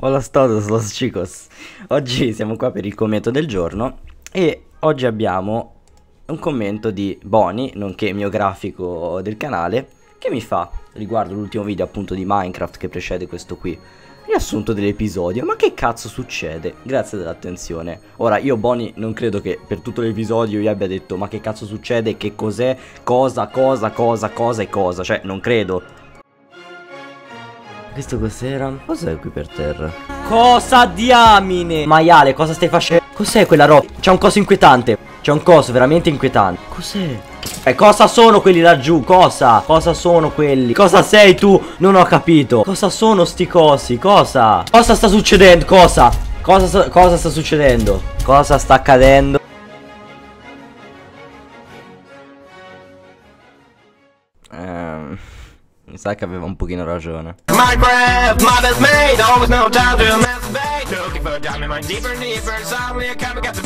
Hola todos los chicos Oggi siamo qua per il commento del giorno E oggi abbiamo un commento di Boni, nonché mio grafico del canale Che mi fa, riguardo l'ultimo video appunto di Minecraft che precede questo qui Riassunto dell'episodio, ma che cazzo succede? Grazie dell'attenzione Ora io Boni non credo che per tutto l'episodio io abbia detto Ma che cazzo succede, che cos'è, cosa, cosa, cosa, cosa e cosa Cioè non credo questo cos'era? Cos'è qui per terra? Cosa diamine? Maiale, cosa stai facendo? Cos'è quella roba? C'è un coso inquietante. C'è un coso veramente inquietante. Cos'è? eh, cosa sono quelli laggiù? Cosa? Cosa sono quelli? Cosa sei tu? Non ho capito. Cosa sono sti cosi? Cosa? Cosa sta succedendo? Cosa? Cosa, cosa sta succedendo? Cosa sta accadendo? Mi sa che aveva un pochino ragione. Minecraft, mother's made, always no time to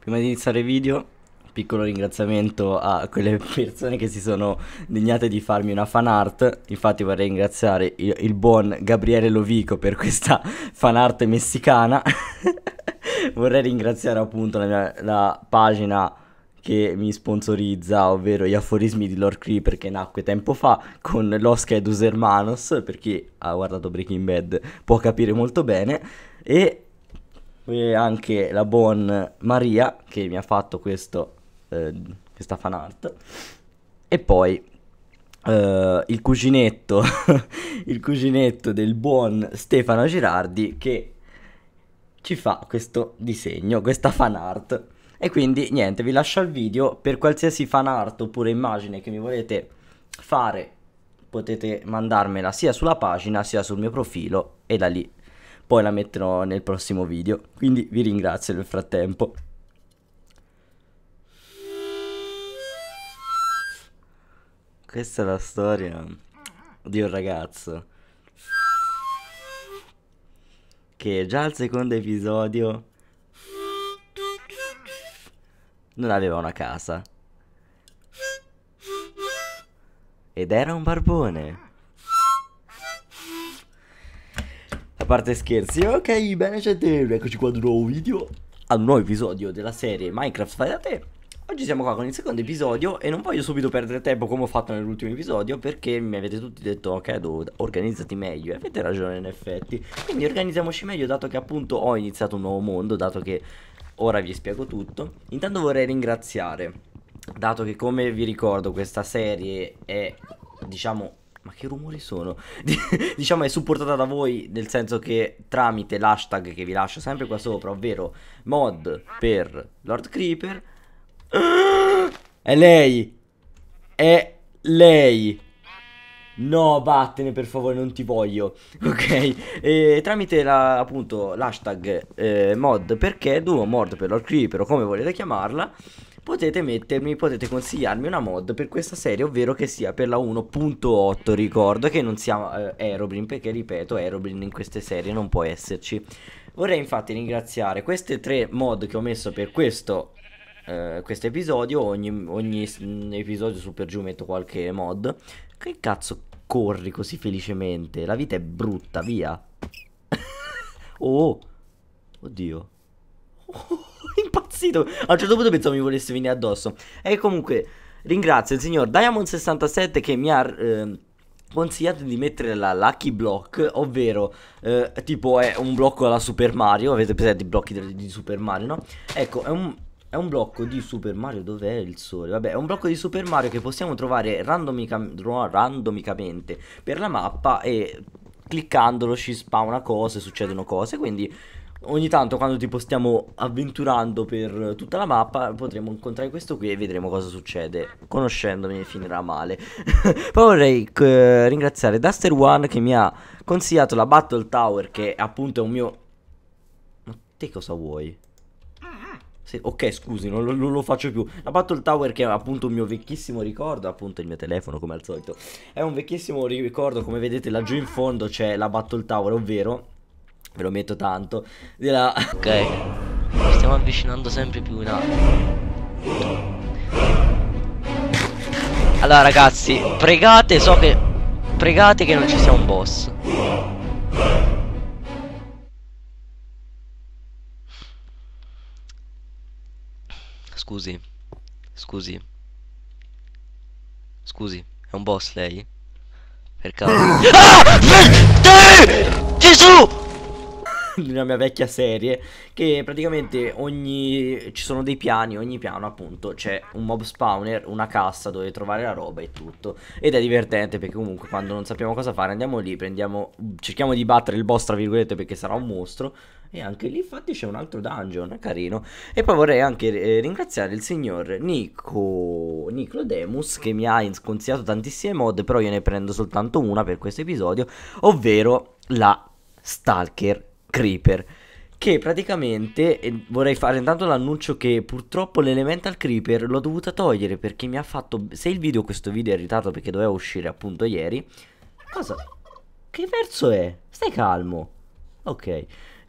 Prima di iniziare il video, piccolo ringraziamento a quelle persone che si sono degnate di farmi una fan art. Infatti vorrei ringraziare il, il buon Gabriele Lovico per questa fan art messicana. vorrei ringraziare appunto la, mia, la pagina che mi sponsorizza, ovvero gli aforismi di Lord Creeper che nacque tempo fa con Losca e Dos Hermanos, per chi ha guardato Breaking Bad può capire molto bene, e, e anche la buon Maria che mi ha fatto questo, eh, questa fan art, e poi Uh, il cuginetto il cuginetto del buon Stefano Girardi che ci fa questo disegno, questa fan art. E quindi niente, vi lascio al video, per qualsiasi fan art oppure immagine che mi volete fare potete mandarmela sia sulla pagina sia sul mio profilo e da lì poi la metterò nel prossimo video. Quindi vi ringrazio nel frattempo. Questa è la storia di un ragazzo che già al secondo episodio non aveva una casa. Ed era un barbone. A parte scherzi, ok, bene gente, eccoci qua ad un nuovo video, ad un nuovo episodio della serie Minecraft fai da te. Oggi siamo qua con il secondo episodio e non voglio subito perdere tempo come ho fatto nell'ultimo episodio perché mi avete tutti detto ok do, organizzati meglio e avete ragione in effetti quindi organizziamoci meglio dato che appunto ho iniziato un nuovo mondo dato che ora vi spiego tutto. Intanto vorrei ringraziare, dato che come vi ricordo questa serie è, diciamo, ma che rumori sono? diciamo è supportata da voi nel senso che tramite l'hashtag che vi lascio sempre qua sopra, ovvero mod per Lord Creeper. È lei! È lei! No, vattene per favore, non ti voglio. Ok, e, tramite la, appunto l'hashtag eh, mod perché Duo mod per Lord Creeper o come volete chiamarla, potete mettermi, potete consigliarmi una mod per questa serie, ovvero che sia per la 1.8, ricordo che non sia eh, Aerobrin, perché ripeto, Aerobrin in queste serie non può esserci. Vorrei infatti ringraziare queste tre mod che ho messo per questo eh, questo episodio, ogni, ogni episodio super giù metto qualche mod. Che cazzo corri così felicemente? La vita è brutta, via. oh, oddio. Oh, impazzito. A un certo punto pensavo mi volesse venire addosso. E comunque ringrazio il signor Diamond67 che mi ha... Eh, consigliato di mettere la Lucky Block, ovvero eh, tipo è un blocco alla Super Mario, avete presente i blocchi di Super Mario, no? Ecco, è un, è un blocco di Super Mario, dov'è il sole? Vabbè, è un blocco di Super Mario che possiamo trovare randomica randomicamente per la mappa e cliccandolo ci spawna cose, succedono cose, quindi ogni tanto quando tipo stiamo avventurando per tutta la mappa potremo incontrare questo qui e vedremo cosa succede conoscendomi finirà male poi vorrei eh, ringraziare Duster One che mi ha consigliato la Battle Tower che appunto è un mio ma te cosa vuoi? Sì, ok, scusi, non lo, non lo, faccio più. La Battle Tower che è appunto un mio vecchissimo ricordo, appunto il mio telefono come al solito. È un vecchissimo ricordo, come vedete laggiù in fondo c'è la Battle Tower, ovvero, ve lo metto tanto, della... Ok, stiamo avvicinando sempre più in alto. Allora ragazzi, pregate, so che... Pregate che non ci sia un boss. Scusi. Scusi. Scusi, è un boss lei? Per caso. ah! Te! Gesù! di una mia vecchia serie che praticamente ogni ci sono dei piani ogni piano appunto c'è un mob spawner una cassa dove trovare la roba e tutto ed è divertente perché comunque quando non sappiamo cosa fare andiamo lì prendiamo cerchiamo di battere il boss tra virgolette perché sarà un mostro e anche lì infatti c'è un altro dungeon, carino. E poi vorrei anche eh, ringraziare il signor Nico Niclodemus che mi ha consigliato tantissime mod, però io ne prendo soltanto una per questo episodio, ovvero la Stalker Creeper che praticamente eh, vorrei fare intanto l'annuncio che purtroppo l'elemental creeper l'ho dovuta togliere perché mi ha fatto se il video questo video è irritato perché doveva uscire appunto ieri cosa che verso è stai calmo Ok.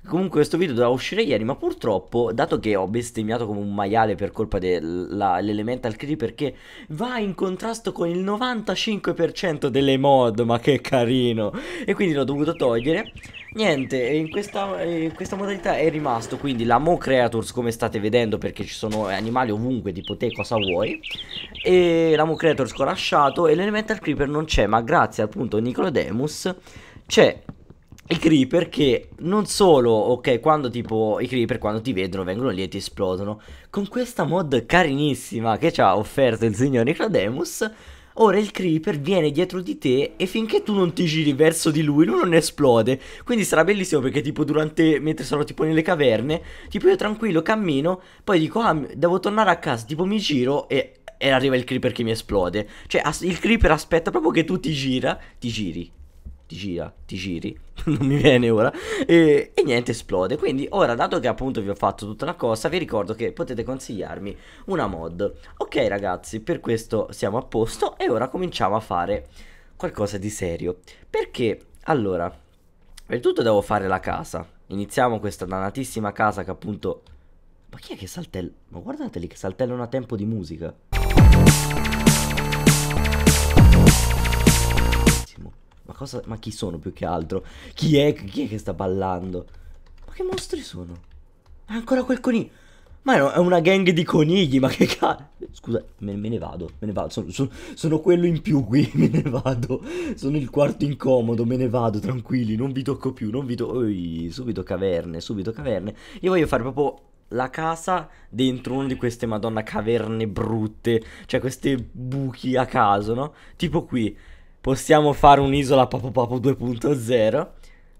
Comunque questo video doveva uscire ieri, ma purtroppo, dato che ho bestemmiato come un maiale per colpa dell'Elemental Creeper che va in contrasto con il 95% delle mod, ma che carino! E quindi l'ho dovuto togliere. Niente, in questa, in questa, modalità è rimasto quindi la Mo Creators come state vedendo perché ci sono animali ovunque tipo te cosa vuoi E la Mo Creators che ho lasciato e l'Elemental Creeper non c'è ma grazie appunto a Nicolodemus c'è i creeper che non solo, ok, quando tipo i creeper quando ti vedono vengono lì e ti esplodono. Con questa mod carinissima che ci ha offerto il signor Nicodemus ora il creeper viene dietro di te e finché tu non ti giri verso di lui lui non esplode. Quindi sarà bellissimo perché tipo durante, mentre sono tipo nelle caverne, tipo io tranquillo cammino, poi dico ah devo tornare a casa, tipo mi giro e e arriva il creeper che mi esplode. Cioè, il creeper aspetta proprio che tu ti gira, ti giri ti gira, ti giri, non mi viene ora, e, e, niente esplode. Quindi ora, dato che appunto vi ho fatto tutta la cosa, vi ricordo che potete consigliarmi una mod. Ok ragazzi, per questo siamo a posto e ora cominciamo a fare qualcosa di serio. Perché, allora, per tutto devo fare la casa. Iniziamo questa dannatissima casa che appunto... Ma chi è che saltella? Ma guardate lì che saltellano a tempo di musica. Ma cosa? Ma chi sono più che altro? Chi è? Chi è che sta ballando? Ma che mostri sono? È ancora quel coniglio. Ma è una gang di conigli, ma che cazzo? Scusa, me, me, ne vado, me ne vado. Sono, sono, sono, quello in più qui, me ne vado. Sono il quarto incomodo, me ne vado, tranquilli, non vi tocco più, non vi tocco... subito caverne, subito caverne. Io voglio fare proprio la casa dentro una di queste madonna caverne brutte. Cioè questi buchi a caso, no? Tipo qui possiamo fare un'isola Papo Papo 2.0.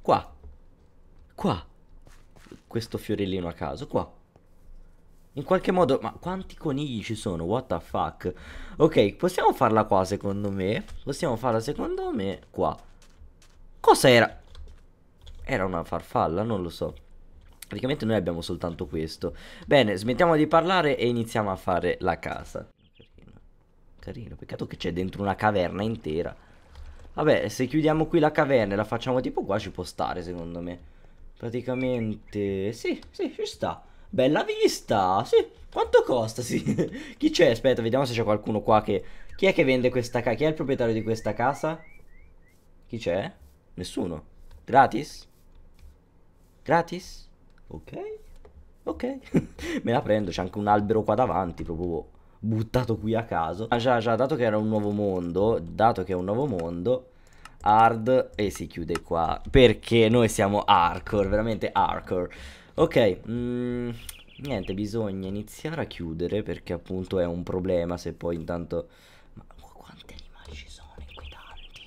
Qua. Qua. Questo fiorellino a caso, qua. In qualche modo, ma quanti conigli ci sono? What the fuck? Ok, possiamo farla qua secondo me. Possiamo farla secondo me qua. Cosa era? Era una farfalla, non lo so. Praticamente noi abbiamo soltanto questo. Bene, smettiamo di parlare e iniziamo a fare la casa. Carino, Carino. peccato che c'è dentro una caverna intera. Vabbè, se chiudiamo qui la caverna e la facciamo tipo qua ci può stare, secondo me. Praticamente... Sì, sì, ci sta. Bella vista, sì. Quanto costa, sì. Chi c'è? Aspetta, vediamo se c'è qualcuno qua che... Chi è che vende questa casa? Chi è il proprietario di questa casa? Chi c'è? Nessuno. Gratis? Gratis? Ok. Ok. Me la prendo, c'è anche un albero qua davanti, proprio buttato qui a caso. Ah già, già, dato che era un nuovo mondo, dato che è un nuovo mondo, hard e si chiude qua. Perché noi siamo hardcore, veramente hardcore. Ok, mm, niente, bisogna iniziare a chiudere perché appunto è un problema se poi intanto... Ma quanti animali ci sono? Inquietanti.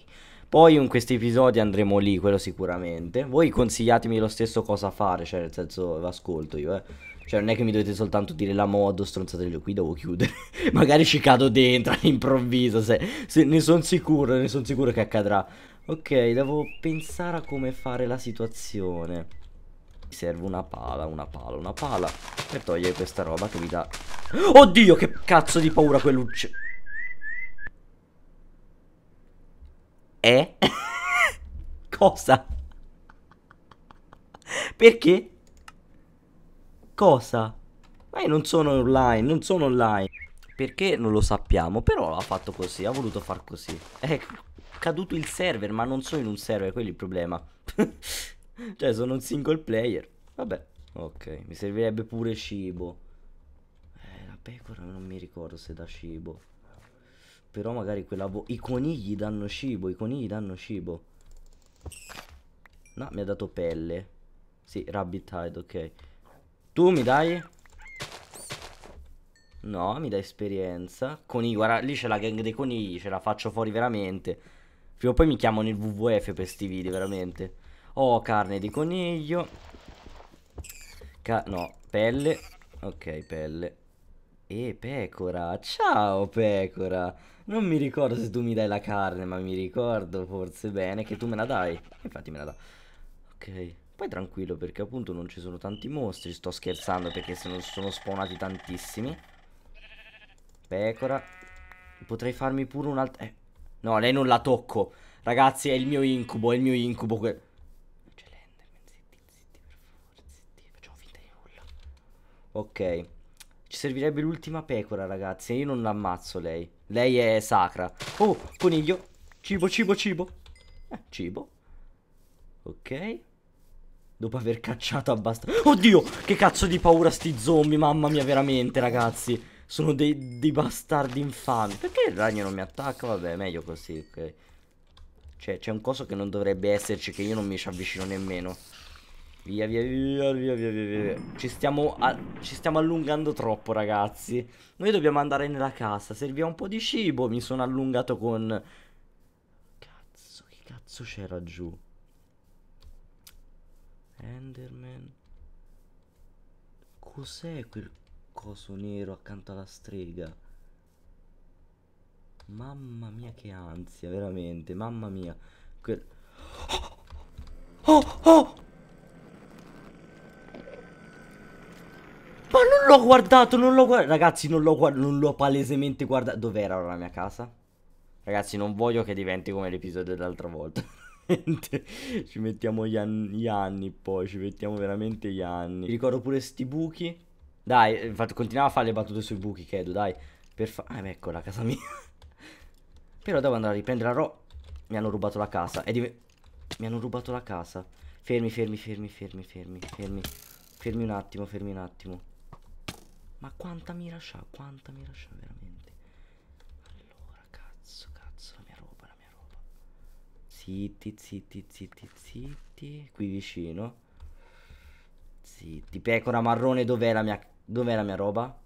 Poi in questi episodi andremo lì, quello sicuramente. Voi consigliatemi lo stesso cosa fare, cioè nel senso, ascolto io, eh. Cioè, non è che mi dovete soltanto dire la modo, stronzate lì, qui devo chiudere. Magari ci cado dentro all'improvviso, se, se, ne sono sicuro, ne sono sicuro che accadrà. Ok, devo pensare a come fare la situazione. Mi serve una pala, una pala, una pala. Per togliere questa roba che mi dà... Oddio, che cazzo di paura quell'uccello. Eh? Cosa? Perché? cosa? Ma io non sono online, non sono online. Perché non lo sappiamo, però ha fatto così, ha voluto far così. È caduto il server, ma non sono in un server, quello è il problema. cioè, sono un single player. Vabbè, ok, mi servirebbe pure cibo. Eh, la pecora non mi ricordo se da cibo. Però magari quella... I conigli danno cibo, i conigli danno cibo. No, mi ha dato pelle. Sì, rabbit hide, ok. Tu mi dai? No, mi dai esperienza. Conigli, guarda, lì c'è la gang dei conigli, ce la faccio fuori veramente. Prima o poi mi chiamano il WWF per sti video, veramente. Oh, carne di coniglio. Ca no, pelle. Ok, pelle. E pecora, ciao pecora. Non mi ricordo se tu mi dai la carne, ma mi ricordo forse bene che tu me la dai. Infatti me la dai. Ok. Poi tranquillo perché appunto non ci sono tanti mostri Sto scherzando perché se non sono spawnati tantissimi Pecora Potrei farmi pure un'altra eh. No lei non la tocco Ragazzi è il mio incubo È il mio incubo que... Non c'è l'enderman Zitti zitti per favore zitti Facciamo finta di nulla Ok Ci servirebbe l'ultima pecora ragazzi Io non l'ammazzo lei Lei è sacra Oh coniglio Cibo cibo cibo eh, Cibo Ok Dopo aver cacciato abbastanza... Oddio! Che cazzo di paura sti zombie, mamma mia, veramente, ragazzi. Sono dei, dei bastardi infami. Perché il ragno non mi attacca? Vabbè, meglio così, ok. Cioè, c'è un coso che non dovrebbe esserci, che io non mi ci avvicino nemmeno. Via, via, via, via, via, via, via. Ci stiamo, ci stiamo allungando troppo, ragazzi. Noi dobbiamo andare nella casa. Serviva un po' di cibo. Mi sono allungato con... Cazzo, che cazzo c'era giù? Enderman. Cos'è quel coso nero accanto alla strega? Mamma mia che ansia, veramente, mamma mia. Quel... Oh, oh! oh! Ma non l'ho guardato, non l'ho guardato. Ragazzi, non l'ho guardato, non l'ho palesemente guardato. Dov'era la mia casa? Ragazzi, non voglio che diventi come l'episodio dell'altra volta veramente ci mettiamo gli anni, gli anni, poi, ci mettiamo veramente gli anni. Mi ricordo pure sti buchi. Dai, infatti continuava a fare le battute sui buchi, credo, dai. Per fa... Ah, ecco la casa mia. Però devo andare a riprendere la ro Mi hanno rubato la casa. E div... Mi hanno rubato la casa. Fermi, fermi, fermi, fermi, fermi, fermi. Fermi un attimo, fermi un attimo. Ma quanta mira c'ha, quanta mira c'ha veramente. Zitti, zitti, zitti, zitti. Qui vicino. Zitti. Pecora marrone, dov'è la mia... Dov'è la mia roba?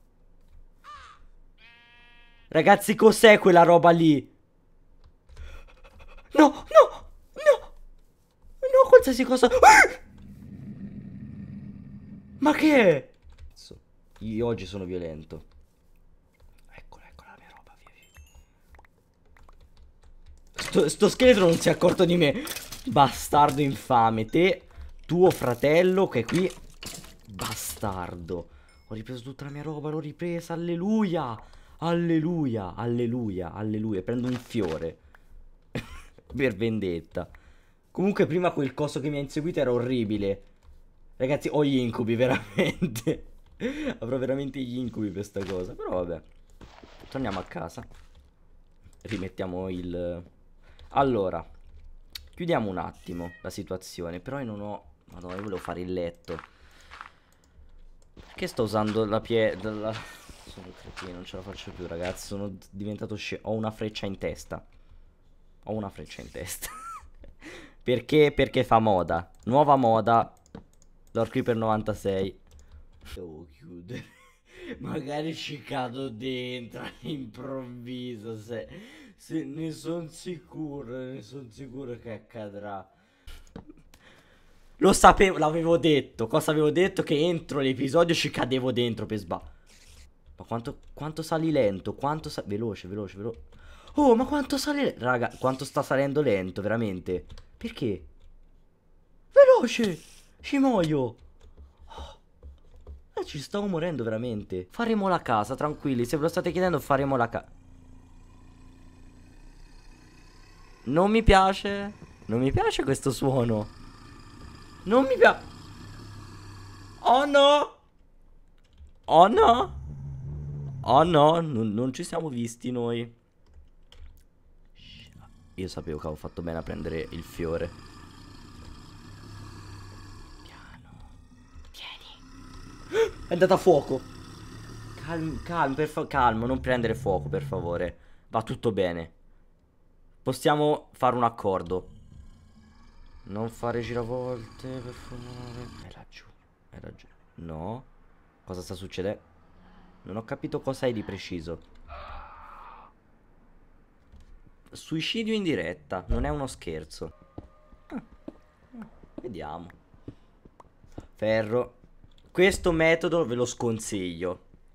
Ragazzi, cos'è quella roba lì? No, no, no. No, qualsiasi cosa... Ah! Ma che è? Io oggi sono violento. Sto, sto scheletro non si è accorto di me. Bastardo infame. Te, tuo fratello che è qui. Bastardo. Ho ripreso tutta la mia roba, l'ho ripresa. Alleluia. Alleluia, alleluia, alleluia. Prendo un fiore. per vendetta. Comunque prima quel coso che mi ha inseguito era orribile. Ragazzi, ho gli incubi, veramente. Avrò veramente gli incubi per sta cosa. Però vabbè. Torniamo a casa. Rimettiamo il... Allora, chiudiamo un attimo la situazione, però io non ho... Madonna, io volevo fare il letto. Perché sto usando la pietra? La... Sono un cretino, non ce la faccio più, ragazzi. Sono diventato scemo. Ho una freccia in testa. Ho una freccia in testa. Perché? Perché fa moda. Nuova moda. Lord Creeper 96. Devo chiudere. Magari ci cado dentro all'improvviso se... Sì, ne sono sicuro, ne sono sicuro che accadrà. Lo sapevo, l'avevo detto. Cosa avevo detto? Che entro l'episodio ci cadevo dentro per sbaglio. Ma quanto, quanto sali lento? Quanto sali... Veloce, veloce, veloce. Oh, ma quanto sale... Raga, quanto sta salendo lento, veramente. Perché? Veloce! Ci muoio! Oh, ci stavo morendo veramente. Faremo la casa, tranquilli. Se ve lo state chiedendo, faremo la casa. Non mi piace. Non mi piace questo suono. Non mi piace. Oh no. Oh no. Oh no, non, non ci siamo visti noi. Io sapevo che avevo fatto bene a prendere il fiore. Piano. Tieni. È andata a fuoco. Calm, calmo, calmo, non prendere fuoco, per favore. Va tutto bene. Possiamo fare un accordo. Non fare giravolte, per fumare. È laggiù, è laggiù. No. Cosa sta succedendo? Non ho capito cosa hai di preciso. Suicidio in diretta, non è uno scherzo. Ah. Vediamo. Ferro. Questo metodo ve lo sconsiglio.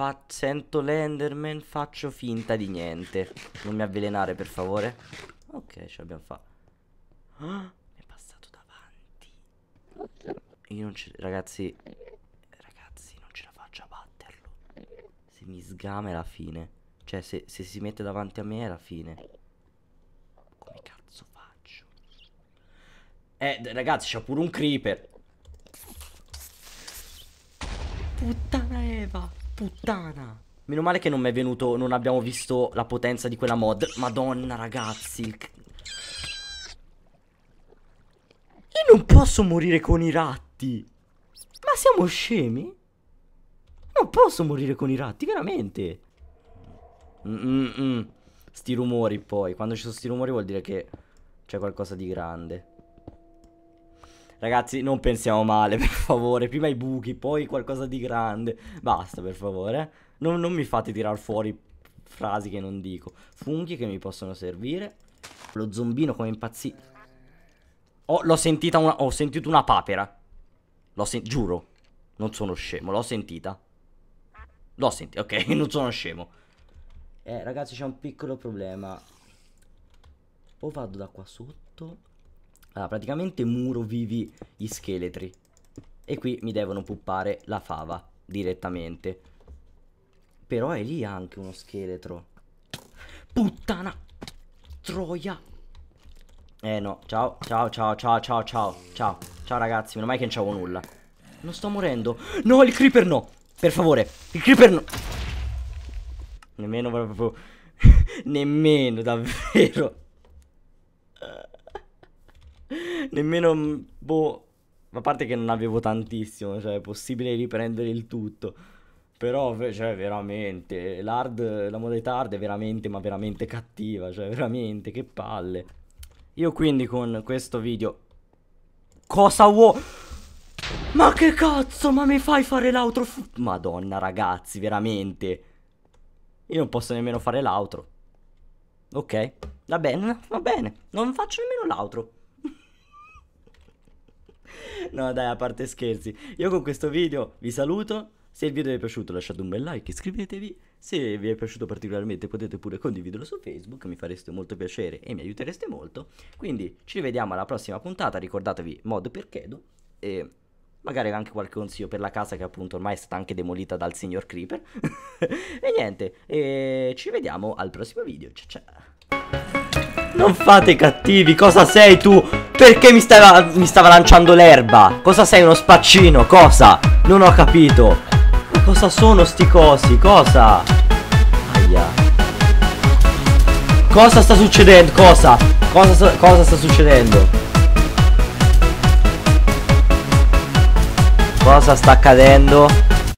Fa sento l'enderman, faccio finta di niente. Non mi avvelenare, per favore. Ok, ce l'abbiamo fatta. Ah, è passato davanti. Io non ci... Ragazzi... Ragazzi, non ce la faccio a batterlo. Se mi sgama è la fine. Cioè, se, se si mette davanti a me è la fine. Come cazzo faccio? Eh, ragazzi, c'ha pure un creeper. Puttana Eva puttana. Meno male che non mi è venuto, non abbiamo visto la potenza di quella mod. Madonna, ragazzi. Io non posso morire con i ratti. Ma siamo scemi? Non posso morire con i ratti, veramente. Mm -mm. Sti rumori poi. Quando ci sono sti rumori vuol dire che c'è qualcosa di grande. Ragazzi, non pensiamo male, per favore. Prima i buchi, poi qualcosa di grande. Basta, per favore. Non, non mi fate tirare fuori frasi che non dico. Funghi che mi possono servire. Lo zombino come impazzito. Oh, l'ho sentita una... Ho sentito una papera. L'ho sentita, giuro. Non sono scemo, l'ho sentita. L'ho sentita, ok, non sono scemo. Eh, ragazzi, c'è un piccolo problema. O vado da qua sotto allora, praticamente muro vivi gli scheletri. E qui mi devono puppare la fava direttamente. Però è lì anche uno scheletro. Puttana! Troia! Eh no, ciao, ciao, ciao, ciao, ciao, ciao, ciao. Ciao ragazzi, meno male che non c'avevo nulla. Non sto morendo. No, il creeper no! Per favore, il creeper no! Nemmeno proprio... Nemmeno, davvero. nemmeno, mm, boh, a parte che non avevo tantissimo, cioè è possibile riprendere il tutto. Però, cioè, veramente, l'hard, la modalità hard è veramente, ma veramente cattiva, cioè, veramente, che palle. Io quindi con questo video... Cosa vuoi? Ma che cazzo, ma mi fai fare l'altro? Madonna, ragazzi, veramente. Io non posso nemmeno fare l'altro. Ok, va bene, va bene. Non faccio nemmeno l'altro. No dai, a parte scherzi, io con questo video vi saluto, se il video vi è piaciuto lasciate un bel like, iscrivetevi, se vi è piaciuto particolarmente potete pure condividerlo su Facebook, mi fareste molto piacere e mi aiutereste molto, quindi ci vediamo alla prossima puntata, ricordatevi mod per Kedo e magari anche qualche consiglio per la casa che appunto ormai è stata anche demolita dal signor Creeper e niente, e ci vediamo al prossimo video, ciao ciao! Non fate cattivi, cosa sei tu? Perché mi stava, mi stava lanciando l'erba? Cosa sei, uno spaccino? Cosa? Non ho capito. cosa sono sti cosi? Cosa? Aia. Cosa sta succedendo? Cosa? Cosa, cosa sta succedendo? Cosa sta accadendo?